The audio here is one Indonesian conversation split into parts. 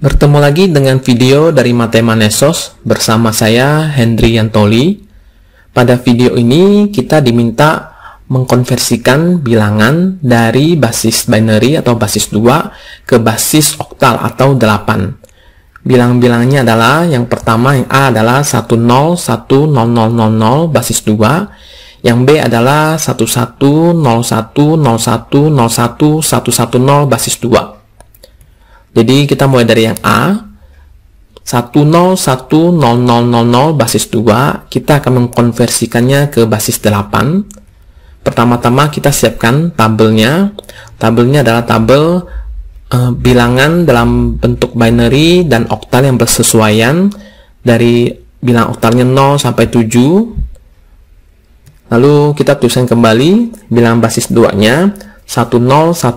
Bertemu lagi dengan video dari Matema Nesos bersama saya Hendry Yantoli. Pada video ini kita diminta mengkonversikan bilangan dari basis binary atau basis 2 ke basis oktal atau 8. Bilang-bilangnya adalah yang pertama yang A adalah 10100000 basis 2 yang B adalah 110101011110 basis 2. Jadi kita mulai dari yang A. 1010000 basis 2, kita akan mengkonversikannya ke basis 8. Pertama-tama kita siapkan tabelnya. Tabelnya adalah tabel uh, bilangan dalam bentuk binary dan oktal yang bersesuaian dari bilang oktalnya 0 sampai 7 lalu kita tuliskan kembali bilang basis 2 nya 101000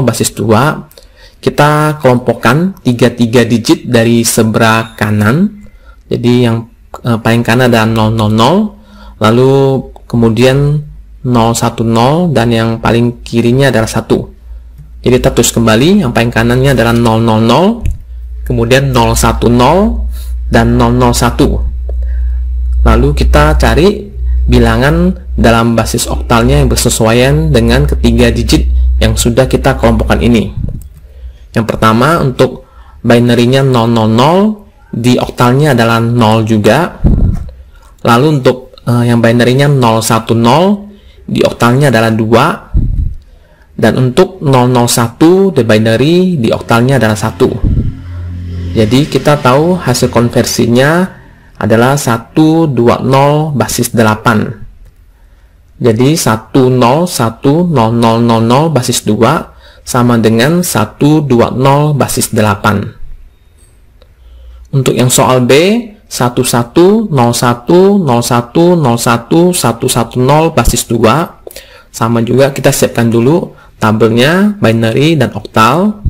basis 2 kita kelompokkan tiga-tiga digit dari sebelah kanan. Jadi yang eh, paling kanan ada 000, lalu kemudian 010 dan yang paling kirinya adalah 1. Jadi terus kembali, yang paling kanannya adalah 000, kemudian 010 dan 001. Lalu kita cari bilangan dalam basis oktalnya yang bersesuaian dengan ketiga digit yang sudah kita kelompokkan ini. Yang pertama untuk binary-nya 000 di oktalnya adalah 0 juga. Lalu untuk uh, yang binary-nya 010 di oktalnya adalah 2. Dan untuk 001 the binary di oktalnya adalah 1. Jadi kita tahu hasil konversinya adalah 120 basis 8. Jadi 101000 basis 2 sama dengan 120 basis 8. Untuk yang soal B, 11010101110 basis 2. Sama juga kita siapkan dulu tabelnya, binary, dan oktal.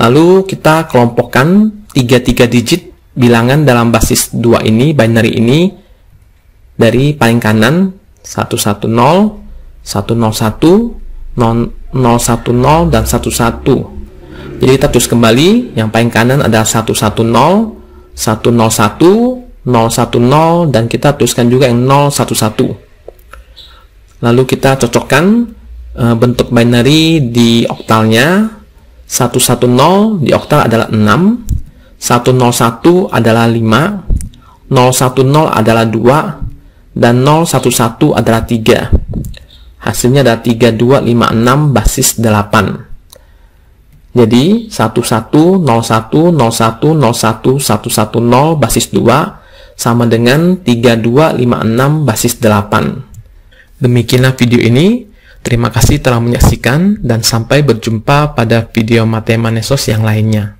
Lalu kita kelompokkan 33 digit bilangan dalam basis 2 ini, binary ini, dari paling kanan 110, 101, 010 dan 11 jadi kita tulis kembali yang paling kanan adalah 110 101 010 dan kita tuliskan juga yang 011 lalu kita cocokkan e, bentuk binary di oktalnya 110 di oktal adalah 6 101 adalah 5 010 adalah 2 dan 011 adalah 3 hasilnya ada 3256 basis 8 jadi 11010101110 basis 2 sama dengan 3256 basis 8 demikianlah video ini terima kasih telah menyaksikan dan sampai berjumpa pada video matemanesos yang lainnya